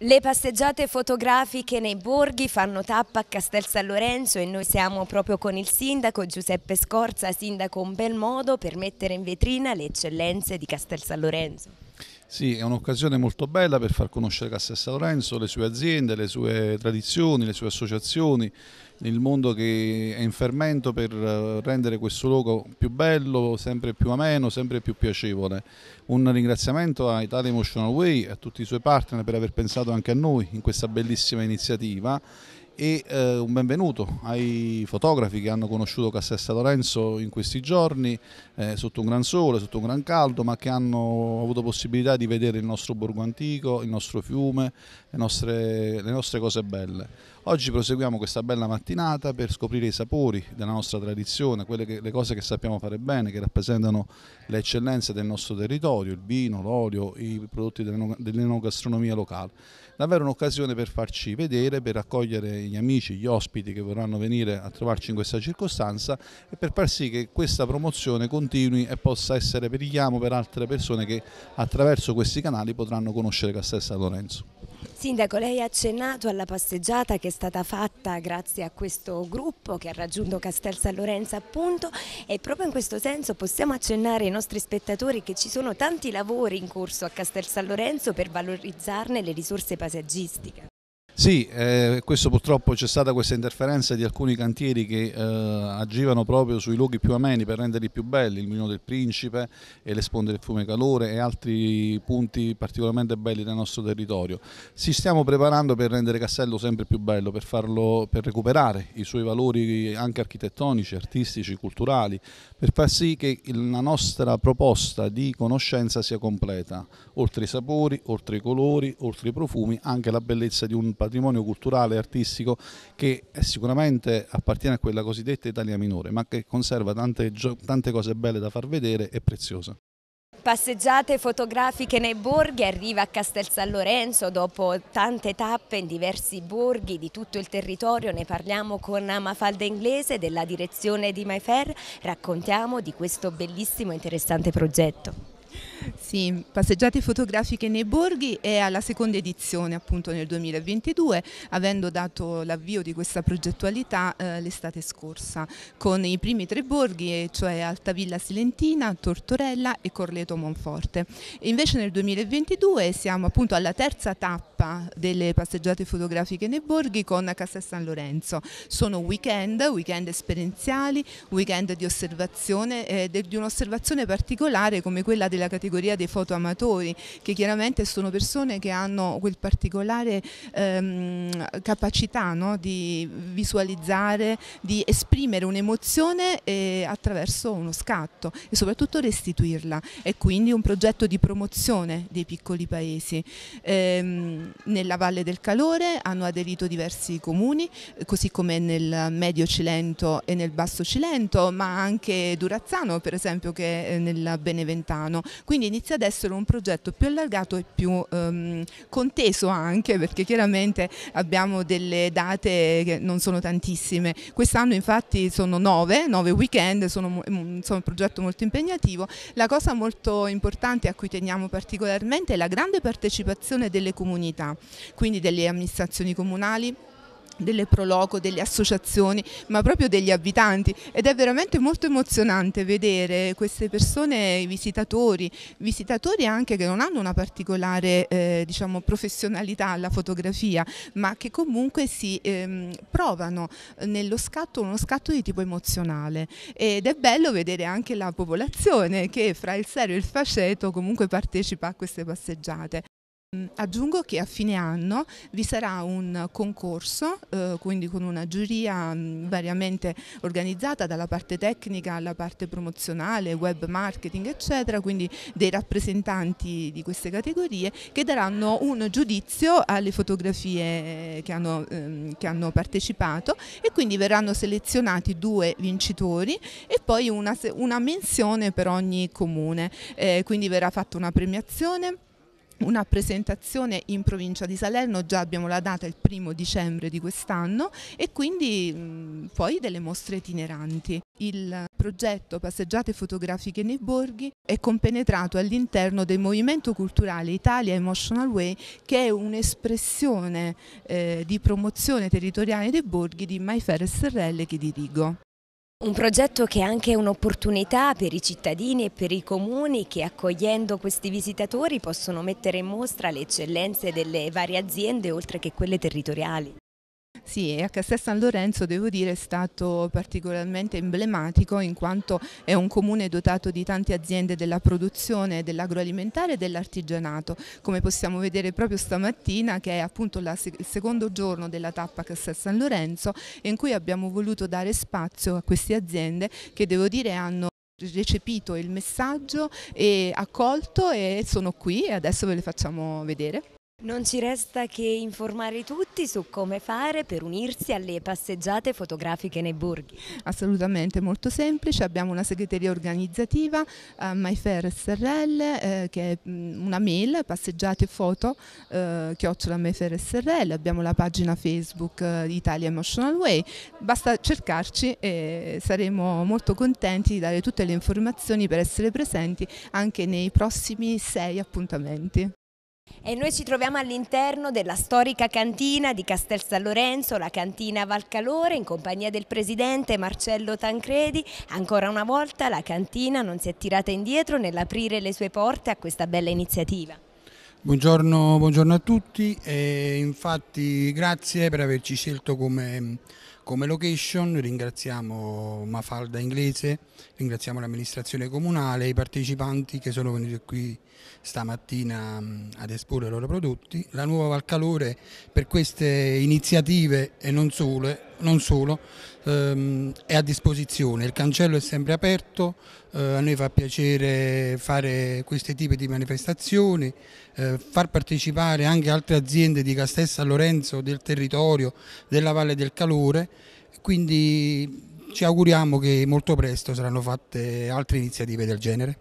Le passeggiate fotografiche nei borghi fanno tappa a Castel San Lorenzo e noi siamo proprio con il sindaco Giuseppe Scorza, sindaco un bel modo per mettere in vetrina le eccellenze di Castel San Lorenzo. Sì, è un'occasione molto bella per far conoscere San Lorenzo, le sue aziende, le sue tradizioni, le sue associazioni, il mondo che è in fermento per eh, rendere questo luogo più bello, sempre più ameno, sempre più piacevole. Un ringraziamento a Italia Emotional Way e a tutti i suoi partner per aver pensato anche a noi in questa bellissima iniziativa e eh, un benvenuto ai fotografi che hanno conosciuto Cassessa Lorenzo in questi giorni, eh, sotto un gran sole, sotto un gran caldo, ma che hanno avuto possibilità di vedere il nostro borgo antico, il nostro fiume, le nostre, le nostre cose belle. Oggi proseguiamo questa bella mattinata per scoprire i sapori della nostra tradizione, che, le cose che sappiamo fare bene, che rappresentano le eccellenze del nostro territorio, il vino, l'olio, i prodotti dell'enogastronomia locale. Davvero un'occasione per farci vedere, per accogliere gli amici, gli ospiti che vorranno venire a trovarci in questa circostanza e per far sì che questa promozione continui e possa essere per richiamo per altre persone che attraverso questi canali potranno conoscere Castel San Lorenzo. Sindaco, lei ha accennato alla passeggiata che è stata fatta grazie a questo gruppo che ha raggiunto Castel San Lorenzo appunto e proprio in questo senso possiamo accennare ai nostri spettatori che ci sono tanti lavori in corso a Castel San Lorenzo per valorizzarne le risorse paesaggistiche. Sì, eh, questo purtroppo c'è stata questa interferenza di alcuni cantieri che eh, agivano proprio sui luoghi più ameni per renderli più belli, il Mino del Principe e le sponde del Fiume Calore e altri punti particolarmente belli del nostro territorio. Ci stiamo preparando per rendere Castello sempre più bello, per, farlo, per recuperare i suoi valori anche architettonici, artistici, culturali, per far sì che la nostra proposta di conoscenza sia completa, oltre i sapori, oltre i colori, oltre i profumi, anche la bellezza di un patrimonio patrimonio culturale e artistico che sicuramente appartiene a quella cosiddetta Italia minore, ma che conserva tante, tante cose belle da far vedere e preziose passeggiate fotografiche nei borghi, arriva a Castel San Lorenzo dopo tante tappe in diversi borghi di tutto il territorio, ne parliamo con Mafalda Inglese della direzione di MyFair, raccontiamo di questo bellissimo e interessante progetto. Sì, passeggiate fotografiche nei borghi è alla seconda edizione appunto nel 2022, avendo dato l'avvio di questa progettualità eh, l'estate scorsa, con i primi tre borghi, cioè Altavilla Silentina, Tortorella e Corleto Monforte. E invece nel 2022 siamo appunto alla terza tappa delle passeggiate fotografiche nei borghi con Castel San Lorenzo. Sono weekend, weekend esperienziali, weekend di osservazione, eh, di un'osservazione particolare come quella della nella categoria dei fotoamatori, che chiaramente sono persone che hanno quel particolare ehm, capacità no? di visualizzare, di esprimere un'emozione eh, attraverso uno scatto e soprattutto restituirla. È quindi un progetto di promozione dei piccoli paesi. Ehm, nella Valle del Calore hanno aderito diversi comuni, così come nel Medio Cilento e nel Basso Cilento, ma anche Durazzano per esempio che è nel Beneventano quindi inizia ad essere un progetto più allargato e più ehm, conteso anche perché chiaramente abbiamo delle date che non sono tantissime, quest'anno infatti sono nove, nove weekend, sono, mm, sono un progetto molto impegnativo, la cosa molto importante a cui teniamo particolarmente è la grande partecipazione delle comunità, quindi delle amministrazioni comunali, delle proloco, delle associazioni, ma proprio degli abitanti ed è veramente molto emozionante vedere queste persone, i visitatori, visitatori anche che non hanno una particolare eh, diciamo, professionalità alla fotografia, ma che comunque si ehm, provano nello scatto uno scatto di tipo emozionale ed è bello vedere anche la popolazione che fra il serio e il faceto comunque partecipa a queste passeggiate. Ehm, aggiungo che a fine anno vi sarà un concorso, eh, quindi con una giuria mh, mm, variamente organizzata dalla parte tecnica alla parte promozionale, web marketing eccetera, quindi dei rappresentanti di queste categorie che daranno un giudizio alle fotografie eh, che hanno, ehm, che hanno partecipato e quindi verranno selezionati due vincitori e poi una, una menzione per ogni comune, eh, quindi verrà fatta una premiazione una presentazione in provincia di Salerno, già abbiamo la data il primo dicembre di quest'anno e quindi mh, poi delle mostre itineranti. Il progetto Passeggiate fotografiche nei borghi è compenetrato all'interno del movimento culturale Italia Emotional Way che è un'espressione eh, di promozione territoriale dei borghi di Maifer SRL che dirigo. Un progetto che è anche un'opportunità per i cittadini e per i comuni che accogliendo questi visitatori possono mettere in mostra le eccellenze delle varie aziende oltre che quelle territoriali. Sì, e a Castel San Lorenzo devo dire è stato particolarmente emblematico in quanto è un comune dotato di tante aziende della produzione, dell'agroalimentare e dell'artigianato, come possiamo vedere proprio stamattina che è appunto la, il secondo giorno della tappa Castel San Lorenzo in cui abbiamo voluto dare spazio a queste aziende che devo dire hanno recepito il messaggio e accolto e sono qui e adesso ve le facciamo vedere. Non ci resta che informare tutti su come fare per unirsi alle passeggiate fotografiche nei borghi. Assolutamente, molto semplice, abbiamo una segreteria organizzativa, uh, MyFair SRL, eh, che è mm, una mail, passeggiate foto, eh, chiocciola MyFair SRL, abbiamo la pagina Facebook eh, Italia Emotional Way, basta cercarci e saremo molto contenti di dare tutte le informazioni per essere presenti anche nei prossimi sei appuntamenti. E noi ci troviamo all'interno della storica cantina di Castel San Lorenzo, la cantina Valcalore, in compagnia del presidente Marcello Tancredi. Ancora una volta la cantina non si è tirata indietro nell'aprire le sue porte a questa bella iniziativa. Buongiorno, buongiorno a tutti e infatti grazie per averci scelto come come location, ringraziamo Mafalda Inglese, ringraziamo l'amministrazione comunale i partecipanti che sono venuti qui stamattina ad esporre i loro prodotti. La nuova Valcalore per queste iniziative e non solo non solo, ehm, è a disposizione, il cancello è sempre aperto, eh, a noi fa piacere fare questi tipi di manifestazioni, eh, far partecipare anche altre aziende di Castel San Lorenzo, del territorio, della Valle del Calore, quindi ci auguriamo che molto presto saranno fatte altre iniziative del genere.